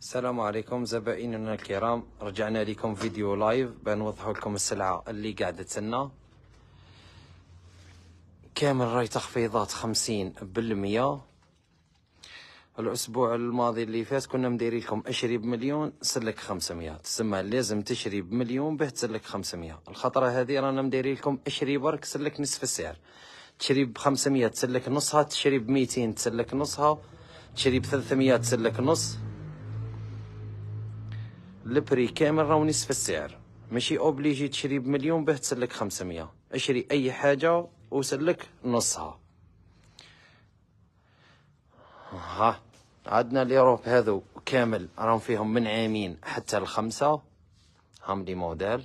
السلام عليكم زبائننا الكرام رجعنا لكم فيديو لايف بنوضح لكم السلعة اللي قاعدة تسنى كامل راي تخفيضات خمسين بالمية الأسبوع الماضي اللي فات كنا مديري لكم أشري بمليون سلك خمسمية تسمى لازم تشري بمليون به تسلك خمسمية الخطرة هذه رانا مديري لكم أشري برك سلك نصف السعر تشري بخمسمية تسلك نصها تشري بميتين تسلك نصها تشري بثلاثمية تسلك نص البري كامل راه نصف السعر ماشي اوبليجي تشري بمليون باه تسلك 500 اشري اي حاجه وسلك نصها ها عندنا ليروب هذو كامل راهم فيهم من عامين حتى الخمسة هم لي موديل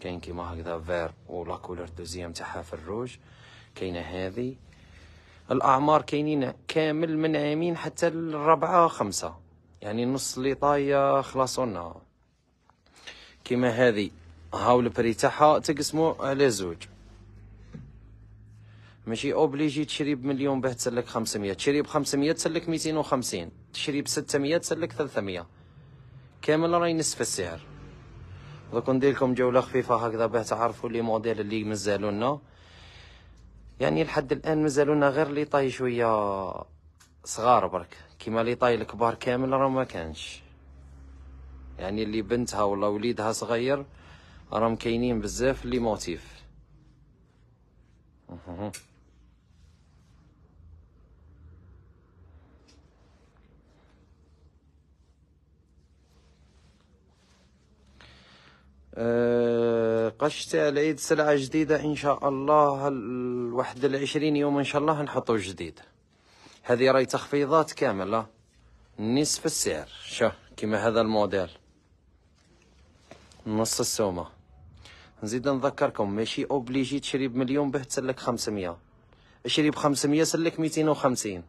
كاين كيما هكذا فير ولا كولور دوزيام تاعها في الروج كاينه هذه الاعمار كاينين كامل من عامين حتى الربعة خمسة يعني نص اللي طايه خلاصونا كيما هذه هاو البري تاعها تقسمو على زوج ماشي اوبليجي تشري بمليون باه تسلك 500 تشري ب 500 تسلك 250 تشري ب 600 تسلك 300 كامل راهي نصف السعر دوك ندير لكم جوله خفيفه هكذا باه تعرفوا لي موديل اللي مازالوا لنا يعني لحد الان مازالوا لنا غير اللي طاي شويه صغار برك كيما لي طاي الكبار كامل راه ما كانش يعني اللي بنتها ولا وليدها صغير راهم كاينين بزاف لي موتيف أه، قش تاع العيد سلعة جديدة إن شاء الله الواحد العشرين يوم إن شاء الله نحطو جديد هذه راهي تخفيضات كاملة نصف السعر شو كيما هذا الموديل نص السومة نزيد نذكركم ماشي اوبليجي تشري بمليون به تسلك خمسمية اشري بخمسمية سلك ميتين وخمسين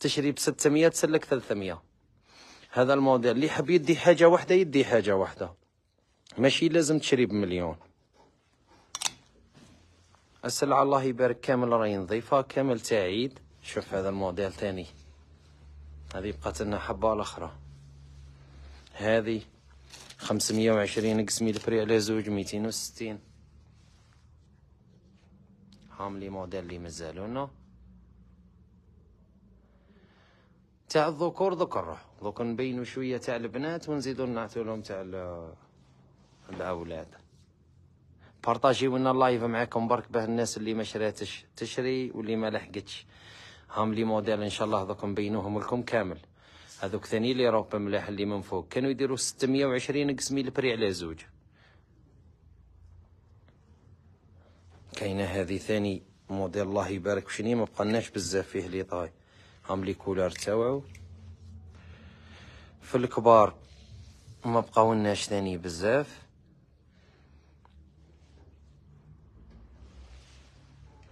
تشري بستمية تسلك ثلاثمية هذا الموديل اللي حب يدي حاجة واحدة يدي حاجة واحدة ماشي لازم تشري بمليون السلعة الله يبارك كامل راهي نظيفة كامل تعيد شوف هذا الموديل تاني هذه بقات لنا حبة على الأخرى هذه خمسمية وعشرين اكس ميل بري على زوج ميتين وستين لي موديل اللي لنا تاع الذكور ذكر دوك نبينو شوية تاع البنات ونزيدو نعطولهم تاع الأولاد بارطاجيو لنا اللايف معاكم برك باه الناس اللي ما شراتش تشري واللي ما لحقتش هم لي موديل ان شاء الله هذوكم مبينوهم لكم كامل هذوك ثاني لي روب ملاح اللي من فوق كانوا يديروا 620 قسمي البري على زوج كاينه هذه ثاني موديل الله يبارك فيني ما بقناش بزاف فيه لي طاي هم لي كولار تاوعو في الكبار ما بقاولناش ثاني بزاف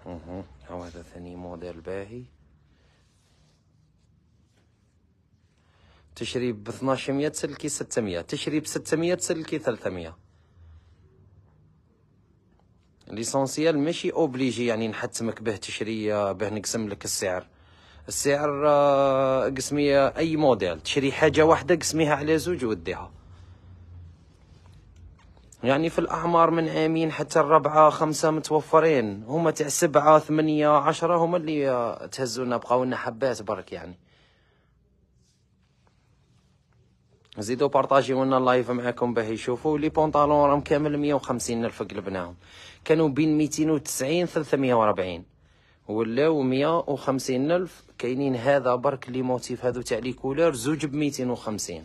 اها هذا ثاني موديل باهي تشري ب 1200 تسلكي 600 تشري ب 600 تسلكي 300 ليسونسيال ماشي اوبليجي يعني نحتمك به تشري به نقسم لك السعر السعر آه، قسمي اي موديل تشري حاجه واحده قسميها على زوج وديها يعني في الأعمار من عامين حتى الربعة خمسة متوفرين هما تاع سبعة ثمانية عشرة هما اللي آه، تهزونا بقاونا حبات برك يعني زيدو بارطاجيو لنا اللايف معاكم باه يشوفوا لي بونطالون راهم كامل 150 الف قلبناهم كانوا بين 290 340 ولاو 150 الف كاينين هذا برك لي موتيف هادو تاع لي كولور زوج ب 250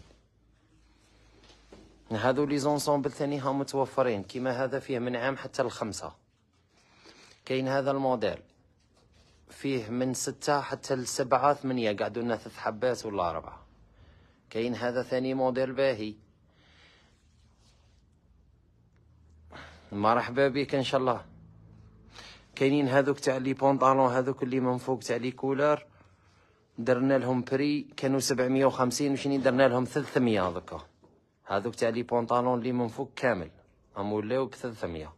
هادو لي زونسومبل ثاني ها متوفرين كيما هذا فيه من عام حتى لخمسة كاين هذا الموديل فيه من ستة حتى لسبعة ثمانية قعدوا لنا ثلاث حبات ولا أربعة كاين هذا ثاني موديل باهي مرحبا بك ان شاء الله كاينين هذوك تاع لي بونطالون هذوك اللي من فوق تاع لي كولر درنا لهم بري كانوا 750 وشني درنا لهم 300 دوكا هذوك تاع لي بونطالون اللي من فوق كامل راهم ولاو ب 300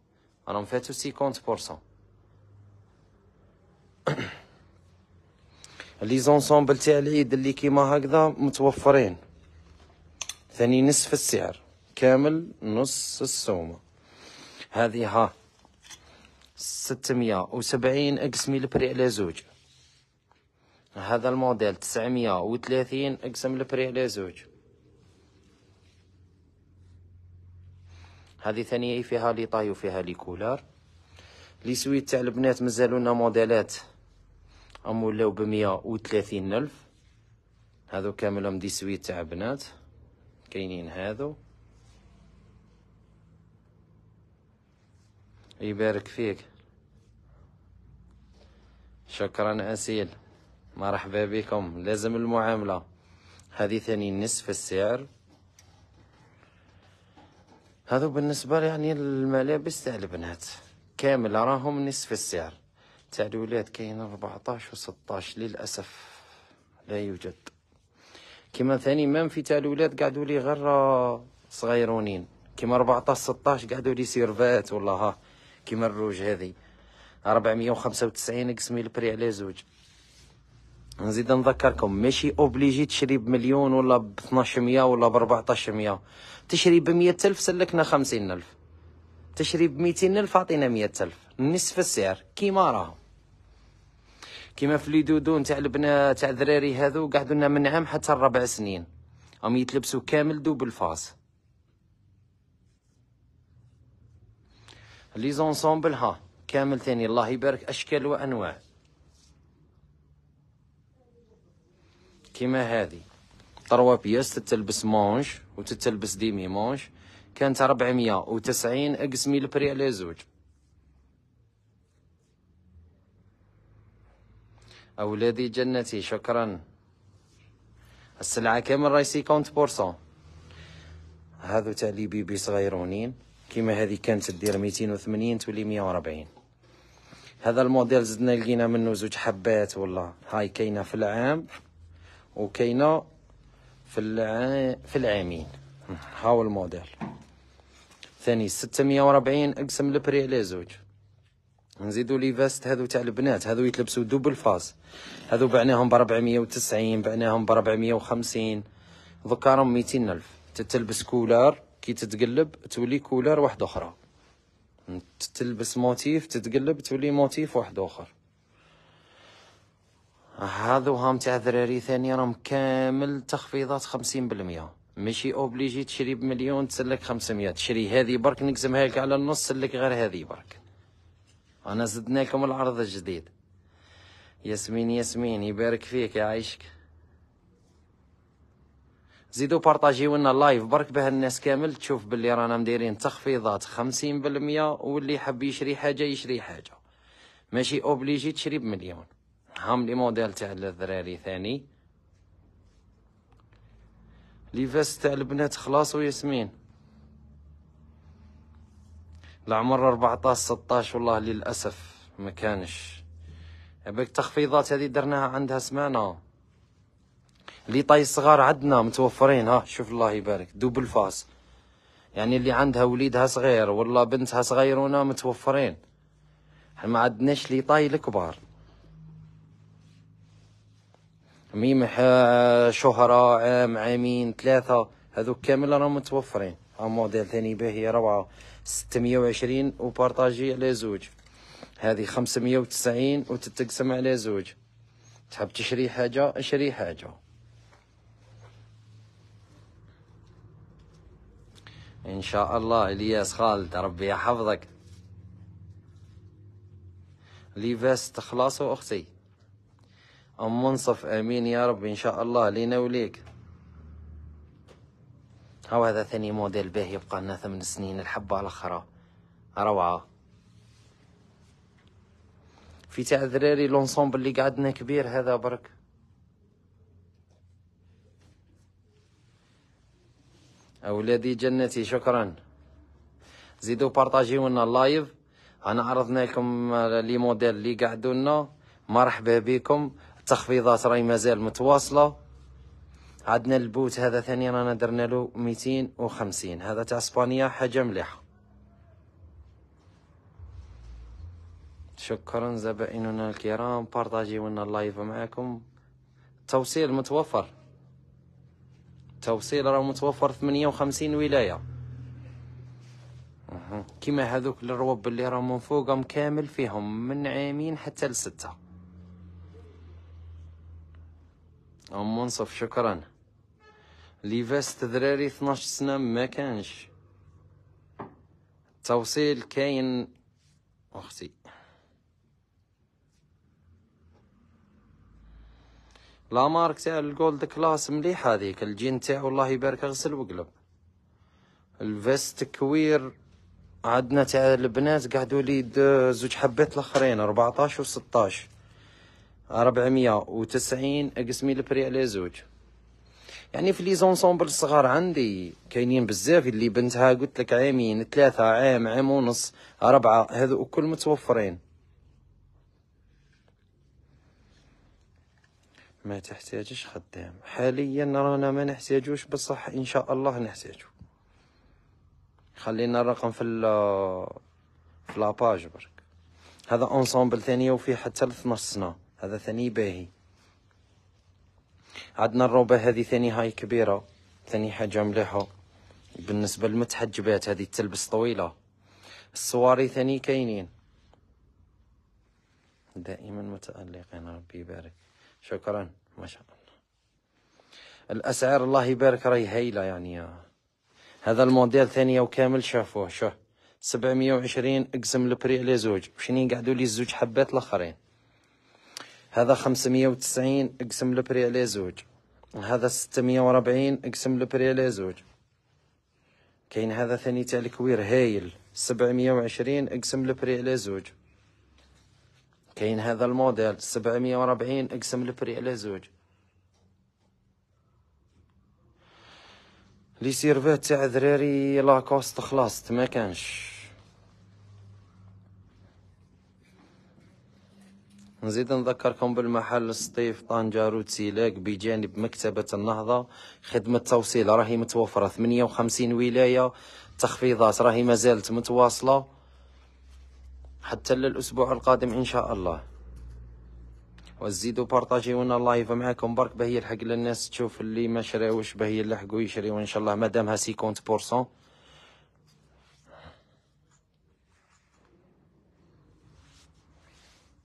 راهم فاتوا 50% لي زونسومبل تاع العيد اللي كيما هكذا متوفرين ثاني نصف السعر كامل نص السومة هذه ها ستمية وسبعين اقسمي البري على زوج هذا الموديل تسعمية وثلاثين اقسم البري على زوج هذه ثانية فيها لي طاي وفيها لي كولار لي سويت تاع البنات مازالوا لنا موديلات هم ولاو بمية وثلاثين ألف هادو كاملهم دي سويت تاع بنات كاينين هادو يبارك فيك شكرا أسيل مرحبا بكم لازم المعاملة هذه ثاني نصف السعر هذا بالنسبة يعني الملابس تاع البنات كامل راهم نصف السعر تاع الولاد كاين 14 و 16 للاسف لا يوجد كيما ثاني مام في تاع الولاد قعدوا لي غير صغيرونين كيما 14 16 قعدوا لي سيرفات ولا ها كيما الروج هذه 495 اقسمي البري على زوج نزيد نذكركم ماشي اوبليجي تشري بمليون ولا ب 1200 ولا ب 1400 تشري ب 100000 سلكنا 50000 تشري ب 200000 عطينا 100000 نصف السعر كيما راهم كيما في لي دودو نتاع البنات تاع الدراري هذو لنا من عام حتى الربع سنين هم يتلبسوا كامل دوبل فاس لي زونسومبل ها كامل ثاني الله يبارك اشكال وانواع كيما هذه طروا بياس تتلبس مونش وتتلبس ديمي مونش كانت 490 اقسمي البري على زوج أولادي جنتي شكرا السلعة كامل رايسي كونت بورسون هذا تاع لي بيبي صغيرونين كيما هذه كانت تدير ميتين وثمانين تولي وربعين هذا الموديل زدنا لقينا منه زوج حبات والله هاي كاينه في العام وكاينه في الع... في العامين هاو الموديل ثاني ستة وربعين اقسم البري على زوج نزيدو لي فاست هذو تاع البنات هذو يتلبسوا دوبل فاس هذو بعناهم ب 490 بعناهم ب 450 دوكا راهم 200000 تتلبس كولار كي تتقلب تولي كولار واحد اخرى تلبس موتيف تتقلب تولي موتيف واحد اخر هذو هام تاع ذراري ثاني راهم كامل تخفيضات 50% ماشي اوبليجي تشري بمليون تسلك 500 تشري هذه برك نقسمها لك على النص سلك غير هذه برك انا زدنا لكم العرض الجديد ياسمين ياسمين يبارك فيك يعيشك زيدو بارطاجيو لنا اللايف برك بها الناس كامل تشوف باللي رانا مديرين تخفيضات خمسين بالمية واللي حب يشري حاجة يشري حاجة ماشي اوبليجي تشري بمليون هام لي موديل تاع الذراري ثاني لي فاس تاع البنات خلاص وياسمين العمر 14 16 والله للاسف ما كانش هبك التخفيضات هذه درناها عندها سمانه اللي طاي صغار عندنا متوفرين ها شوف الله يبارك دوبل فاس يعني اللي عندها وليدها صغير ولا بنتها صغيرونه متوفرين احنا ما عندناش لي طاي الكبار ميم آه، شهرة عام عامين ثلاثة هذوك كامل راهم متوفرين ها موديل ثاني باهي روعة 620 وبارطاجي على زوج هذه 590 وتتقسم على زوج تحب تشري حاجة اشري حاجة ان شاء الله الياس خالد ربي يحفظك ليفاس تخلصوا اختي ام منصف امين يا رب ان شاء الله لينا وليك هو هذا ثاني موديل به يبقى لنا ثمن سنين الحبة على الأخرى روعة في تاع الذراري لونسومبل اللي قعدنا كبير هذا برك أولادي جنتي شكرا زيدوا بارطاجيونا اللايف انا عرضنا لكم لي موديل اللي قعدونا لنا مرحبا بكم التخفيضات راهي مازال متواصله عندنا البوت هذا ثاني رانا درنا له 250 هذا تاع اسبانيا حاجه مليحه شكرا زبائننا الكرام بارطاجيو لنا اللايف معاكم التوصيل متوفر التوصيل راه متوفر 58 ولايه كيما هذوك الروب اللي راهم من فوقهم كامل فيهم من عامين حتى لسته ام منصف شكرا لي فاست دراري 12 سنة ما كانش التوصيل كاين اختي لا مارك تاع الجولد كلاس مليحه هذيك الجين تاعو الله يبارك غسل وقلب الفاس كوير عندنا تاع البنات قعدوا لي زوج حبات الاخرين 14 و 16 490 اقسمي البري على زوج يعني في لي زونسومبل الصغار عندي كاينين بزاف اللي بنتها قلت لك عامين ثلاثة عام عام ونص أربعة هذو كل متوفرين ما تحتاجش خدام حاليا رانا ما نحتاجوش بصح ان شاء الله نحتاجو خلينا الرقم في ال في لاباج برك هذا اونسومبل ثانية وفيه حتى ل 12 سنة هذا ثاني باهي عندنا الروبه هذه ثاني هاي كبيره ثاني حاجه مليحه بالنسبه للمتحجبات هذه تلبس طويله السواري ثاني كاينين دائما متالقين ربي يبارك شكرا ما شاء الله الاسعار الله يبارك راهي هايله يعني يا. هذا الموديل ثانيه وكامل شافوه سبعمية وعشرين اقسم البري على زوج شنين قعدوا لي الزوج حبات الاخرين هذا 590 اقسم لبري عليه زوج هذا 640 اقسم لبري عليه زوج كاين هذا ثاني تاع الكوير هايل 720 اقسم لبري عليه زوج كاين هذا الموديل 740 اقسم لبري على زوج لي سيرفات تاع دراري لاكوست خلاص ما كانش نزيد نذكركم بالمحل الصيف في طنجة روتسيلاك بجانب مكتبة النهضة خدمة توصيل راهي متوفرة 58 ولاية تخفيضات راهي مازالت متواصلة حتى للأسبوع القادم إن شاء الله وزيدوا بارطاجيونا اللايف معاكم برك باهي الحق للناس تشوف اللي ما شراوش باهي يلحقوا يشريو ان شاء الله مادامها 50%